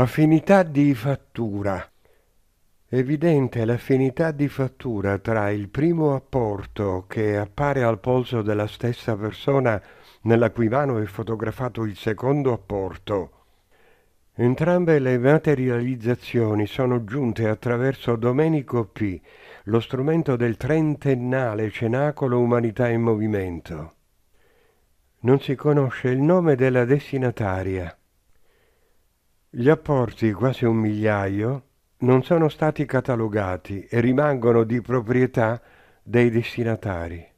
Affinità di fattura. Evidente l'affinità di fattura tra il primo apporto che appare al polso della stessa persona nella cui mano è fotografato il secondo apporto. Entrambe le materializzazioni sono giunte attraverso Domenico P., lo strumento del trentennale Cenacolo Umanità in Movimento. Non si conosce il nome della destinataria. Gli apporti, quasi un migliaio, non sono stati catalogati e rimangono di proprietà dei destinatari.